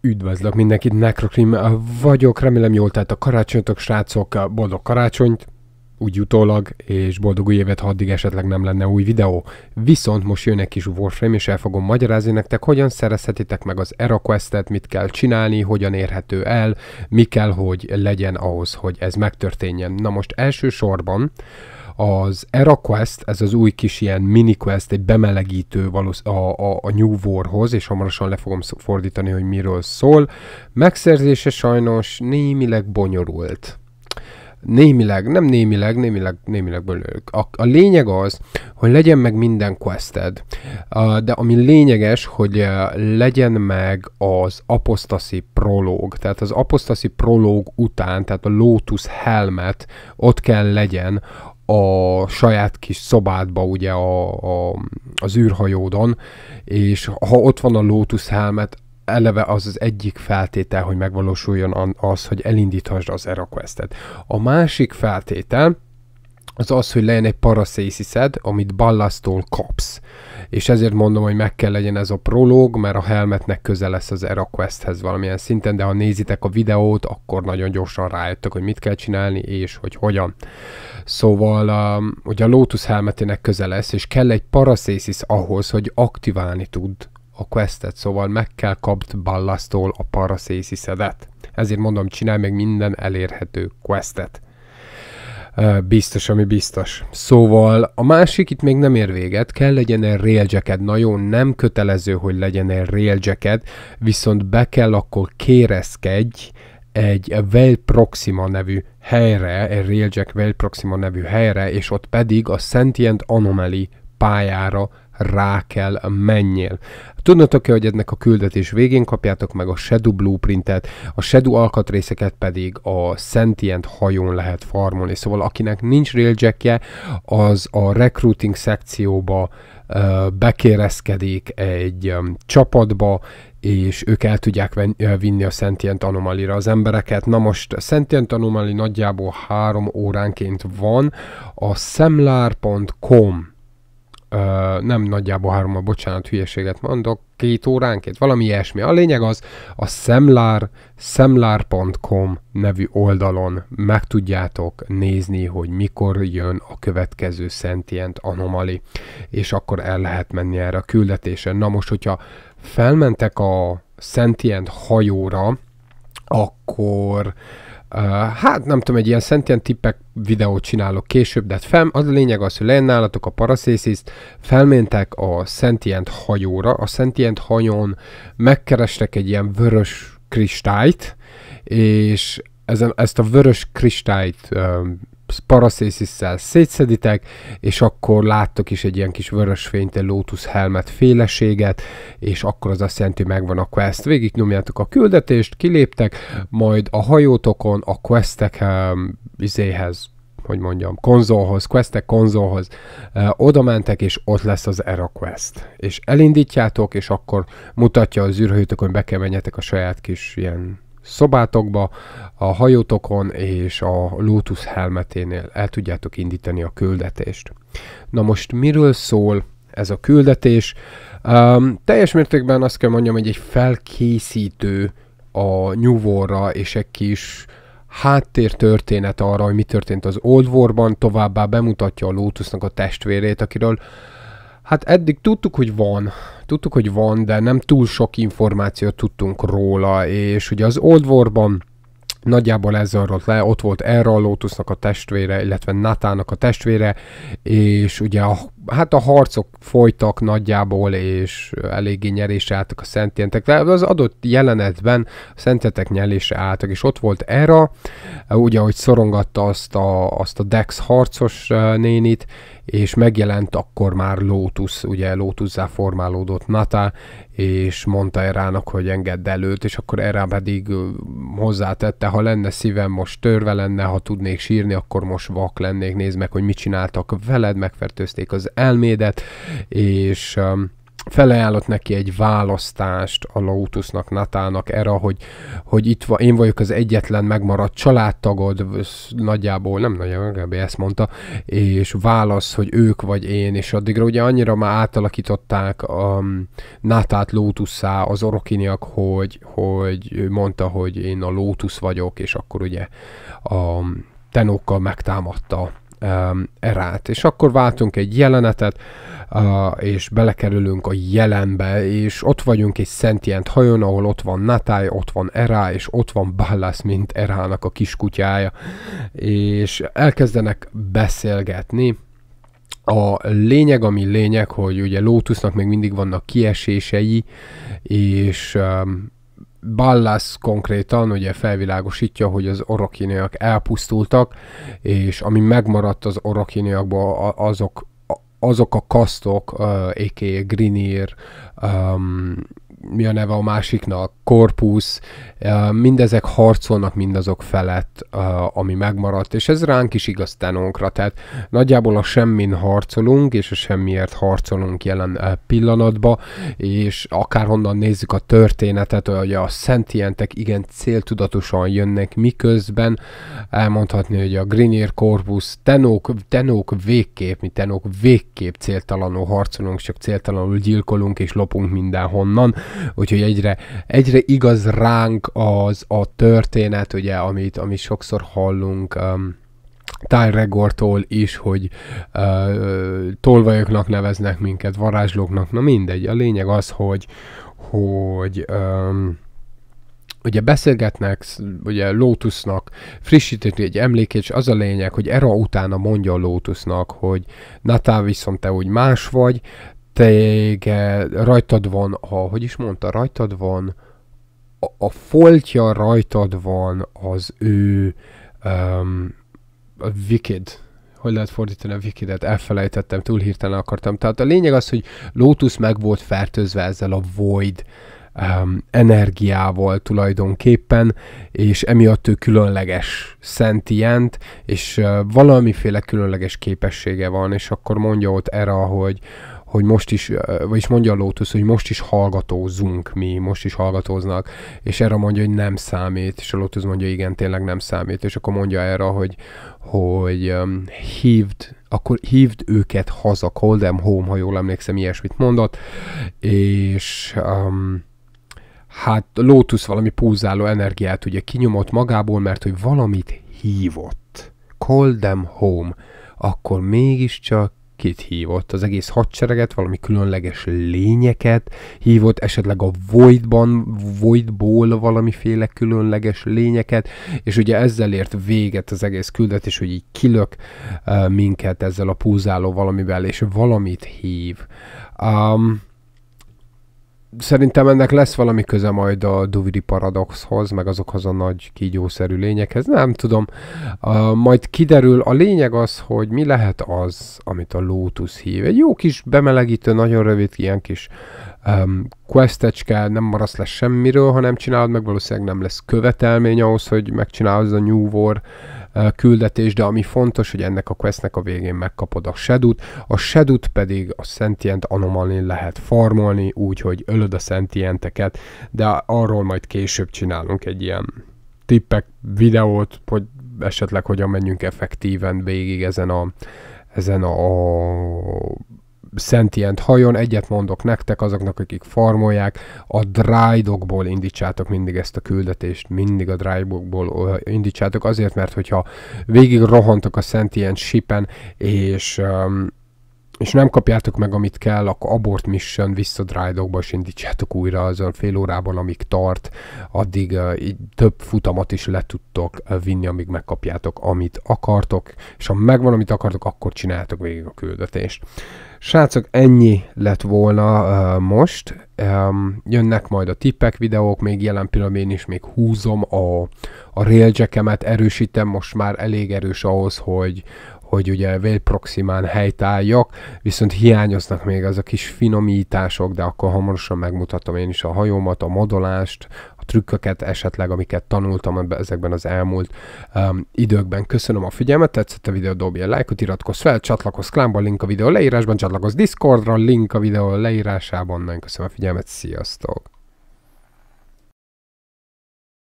Üdvözlök mindenkit, Necrokrim eh, vagyok, remélem jól telt a karácsonyotok, srácok, eh, boldog karácsonyt, úgy utólag, és boldog új évet, ha addig esetleg nem lenne új videó. Viszont most jön egy kis Warframe, és el fogom magyarázni nektek, hogyan szerezhetitek meg az Era Questet, mit kell csinálni, hogyan érhető el, mi kell, hogy legyen ahhoz, hogy ez megtörténjen. Na most elsősorban, az Era Quest, ez az új kis ilyen mini quest, egy bemelegítő valósz, a, a, a New Warhoz, és hamarosan le fogom fordítani, hogy miről szól. Megszerzése sajnos némileg bonyolult. Némileg, nem némileg, némileg, némileg bonyolult. A, a lényeg az, hogy legyen meg minden quested, de ami lényeges, hogy eh, legyen meg az apostasi prológ, tehát az apostasi prológ után, tehát a Lotus Helmet ott kell legyen a saját kis szobádba, ugye a, a, az űrhajódon, és ha ott van a Lotus helmet, eleve az az egyik feltétel, hogy megvalósuljon az, hogy elindíthassd az EraQuest-et. A másik feltétel, az az, hogy legyen egy paraszésziszed, amit ballasztól kapsz. És ezért mondom, hogy meg kell legyen ez a prológ, mert a helmetnek közel lesz az Era Questhez valamilyen szinten, de ha nézitek a videót, akkor nagyon gyorsan rájöttök, hogy mit kell csinálni, és hogy hogyan. Szóval um, ugye a Lotus helmetének közel lesz, és kell egy paraszésziszt ahhoz, hogy aktiválni tud a questet, szóval meg kell kapt ballasztól a paraszésziszedet. Ezért mondom, csinálj meg minden elérhető questet. Biztos, ami biztos. Szóval a másik itt még nem ér véget, kell legyen egy railjacket, nagyon nem kötelező, hogy legyen egy railjacket, viszont be kell akkor kérezkedj egy Well Proxima nevű helyre, egy Railjack Well Proxima nevű helyre, és ott pedig a Sentient Anomaly pályára rá kell menjél. Tudnotok-e, hogy ennek a küldetés végén kapjátok meg a Shadow Blueprintet, a Shadow alkatrészeket pedig a Sentient hajón lehet farmolni. Szóval akinek nincs railjackje, az a recruiting szekcióba bekérezkedik egy csapatba, és ők el tudják vinni a Sentient Anomalira az embereket. Na most a Sentient Anomali nagyjából három óránként van a szemlár.com Ö, nem nagyjából három a bocsánat, hülyeséget mondok, két óránként, valami ilyesmi. A lényeg az, a szemlár, szemlár.com nevű oldalon meg tudjátok nézni, hogy mikor jön a következő szentient Anomali, és akkor el lehet menni erre a küldetésen. Na most, hogyha felmentek a szentient hajóra, akkor Uh, hát nem tudom, egy ilyen szentien tippek videót csinálok később, de hát fel, az a lényeg az, hogy lejön nálatok a paraszésziszt, felmentek a szentient hajóra, a szentient hajón megkerestek egy ilyen vörös kristályt, és ezen, ezt a vörös kristályt um, paraszészisszel szétszeditek, és akkor láttok is egy ilyen kis vörös fénytel Lotus Helmet féleséget, és akkor az azt jelenti, hogy megvan a quest. Végig nyomjátok a küldetést, kiléptek, majd a hajótokon a questek um, izéhez hogy mondjam, konzolhoz, questek konzolhoz, uh, oda mentek, és ott lesz az Era Quest. És elindítjátok, és akkor mutatja az űrhőtök, hogy be kell menjetek a saját kis ilyen szobátokba, a hajótokon és a Lotus helmeténél el tudjátok indítani a küldetést. Na most miről szól ez a küldetés? Um, teljes mértékben azt kell mondjam, hogy egy felkészítő a New War-ra, és egy kis háttértörténet arra, hogy mi történt az Old War-ban, továbbá bemutatja a Lotusnak a testvérét, akiről Hát eddig tudtuk, hogy van. Tudtuk, hogy van, de nem túl sok információt tudtunk róla, és ugye az Old War-ban nagyjából ez arról le, ott volt Erra a Lotusnak a testvére, illetve Natának a testvére, és ugye a hát a harcok folytak nagyjából, és eléggé nyerésre álltak a szentjentek. De az adott jelenetben a szentjentek nyerésre álltak, és ott volt Era, ugye, hogy szorongatta azt a, azt a Dex harcos nénit, és megjelent akkor már Lotus, ugye Lotuszá formálódott Nata, és mondta Erának, hogy engedd előtt, és akkor Erá pedig hozzátette, ha lenne szívem, most törve lenne, ha tudnék sírni, akkor most vak lennék, nézd meg, hogy mit csináltak veled, megfertőzték az elmédet, és um, felajánlott neki egy választást a Lotusnak, Natának erre, hogy, hogy itt va, én vagyok az egyetlen megmaradt családtagod, nagyjából, nem nagyjából, kb. ezt mondta, és válasz, hogy ők vagy én, és addigra ugye annyira már átalakították a um, Natát Lotusszá az orokiniak, hogy, hogy mondta, hogy én a Lotus vagyok, és akkor ugye a um, tenókkal megtámadta um, erát. És akkor váltunk egy jelenetet, uh, és belekerülünk a jelenbe, és ott vagyunk egy Szentient hajón, ahol ott van Natály, ott van Erá, és ott van Ballas, mint Erának a kiskutyája, és elkezdenek beszélgetni, a lényeg, ami lényeg, hogy ugye Lotusnak még mindig vannak kiesései, és um, Ballas konkrétan ugye felvilágosítja, hogy az orokinéak elpusztultak, és ami megmaradt az orokinéakból, azok, azok a kasztok, uh, a.k.a. Grinir, um, mi a neve a másiknak, korpusz, mindezek harcolnak mindazok felett, ami megmaradt, és ez ránk is igaz tenónkra, tehát nagyjából a semmin harcolunk, és a semmiért harcolunk jelen pillanatba, és akárhonnan nézzük a történetet, hogy a szentientek igen céltudatosan jönnek, miközben elmondhatni, hogy a Grinier korpusz tenók, tenók végképp, mi tenók végképp céltalanul harcolunk, csak céltalanul gyilkolunk és lopunk mindenhonnan, úgyhogy egyre, egyre igaz ránk az a történet, ugye, amit, amit sokszor hallunk, um, Tyregortól is, hogy uh, tolvajoknak neveznek minket, varázslóknak, na mindegy. A lényeg az, hogy, hogy um, ugye beszélgetnek, ugye Lotusnak frissítik egy emlékét, és az a lényeg, hogy Era utána mondja a Lotusnak, hogy Natál viszont te úgy más vagy, téged, rajtad van, a, hogy is mondta, rajtad van, a, a foltja rajtad van az ő um, a Wicked, hogy lehet fordítani a wikidet, elfelejtettem, túl hirtelen akartam. Tehát a lényeg az, hogy Lotus meg volt fertőzve ezzel a void um, energiával tulajdonképpen, és emiatt ő különleges szentient, és uh, valamiféle különleges képessége van, és akkor mondja ott erre, hogy hogy most is, vagyis mondja a Lotus, hogy most is hallgatózunk mi, most is hallgatóznak, és erre mondja, hogy nem számít, és a Lotus mondja, hogy igen, tényleg nem számít, és akkor mondja erre, hogy, hogy um, hívd, akkor hívd őket haza, call them home, ha jól emlékszem, ilyesmit mondott, és um, hát Lotus valami púzáló energiát ugye kinyomott magából, mert hogy valamit hívott. Call them home. Akkor mégiscsak kit hívott? Az egész hadsereget, valami különleges lényeket hívott, esetleg a Voidban, Voidból valamiféle különleges lényeket, és ugye ezzel ért véget az egész küldetés, hogy így kilök uh, minket ezzel a púzáló valamivel, és valamit hív. Um, szerintem ennek lesz valami köze majd a Duvidi paradoxhoz, meg azokhoz a nagy kígyószerű lényekhez, nem tudom. Uh, majd kiderül, a lényeg az, hogy mi lehet az, amit a Lotus hív. Egy jó kis bemelegítő, nagyon rövid, ilyen kis um, questecske, nem marasz le semmiről, nem csinálod meg, valószínűleg nem lesz követelmény ahhoz, hogy megcsinálod a New War küldetés, de ami fontos, hogy ennek a questnek a végén megkapod a sedut, a sedut pedig a sentient anomalin lehet farmolni, úgyhogy ölöd a sentienteket, de arról majd később csinálunk egy ilyen tippek videót, hogy esetleg hogyan menjünk effektíven végig ezen a, ezen a szentient hajon, egyet mondok nektek, azoknak, akik farmolják, a drydokból indítsátok mindig ezt a küldetést, mindig a drydokból indítsátok, azért, mert hogyha végig rohantok a szentient shipen, és um, és nem kapjátok meg, amit kell, akkor abort mission, vissza dry és indítsátok újra azon fél órában, amíg tart, addig uh, így több futamat is le tudtok uh, vinni, amíg megkapjátok, amit akartok, és ha megvan, amit akartok, akkor csináltok végig a küldetést. Srácok, ennyi lett volna uh, most. Um, jönnek majd a tippek, videók, még jelen pillanatban én is még húzom a, a railjack erősítem, most már elég erős ahhoz, hogy hogy ugye vélproximán helytálljak, viszont hiányoznak még az a kis finomítások, de akkor hamarosan megmutatom én is a hajómat, a modolást, a trükköket esetleg, amiket tanultam ezekben az elmúlt um, időkben. Köszönöm a figyelmet, tetszett a videó, dobj egy lájkot, iratkozz fel, csatlakozz Klámban, link a videó leírásban, csatlakozz Discordra, link a videó leírásában. Nagyon köszönöm a figyelmet, sziasztok!